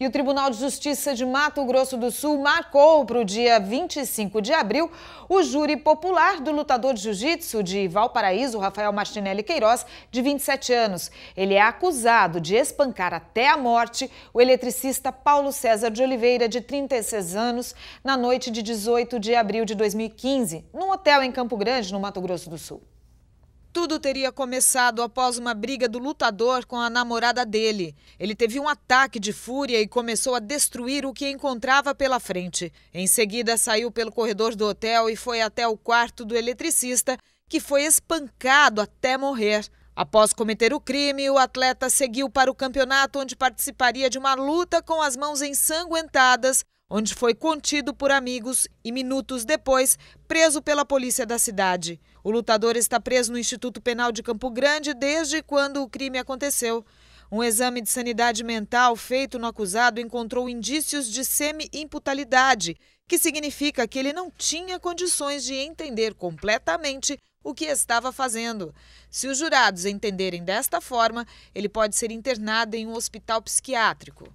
E o Tribunal de Justiça de Mato Grosso do Sul marcou para o dia 25 de abril o júri popular do lutador de jiu-jitsu de Valparaíso, Rafael Martinelli Queiroz, de 27 anos. Ele é acusado de espancar até a morte o eletricista Paulo César de Oliveira, de 36 anos, na noite de 18 de abril de 2015, num hotel em Campo Grande, no Mato Grosso do Sul. Tudo teria começado após uma briga do lutador com a namorada dele. Ele teve um ataque de fúria e começou a destruir o que encontrava pela frente. Em seguida, saiu pelo corredor do hotel e foi até o quarto do eletricista, que foi espancado até morrer. Após cometer o crime, o atleta seguiu para o campeonato onde participaria de uma luta com as mãos ensanguentadas onde foi contido por amigos e minutos depois preso pela polícia da cidade. O lutador está preso no Instituto Penal de Campo Grande desde quando o crime aconteceu. Um exame de sanidade mental feito no acusado encontrou indícios de semi-imputalidade, que significa que ele não tinha condições de entender completamente o que estava fazendo. Se os jurados entenderem desta forma, ele pode ser internado em um hospital psiquiátrico.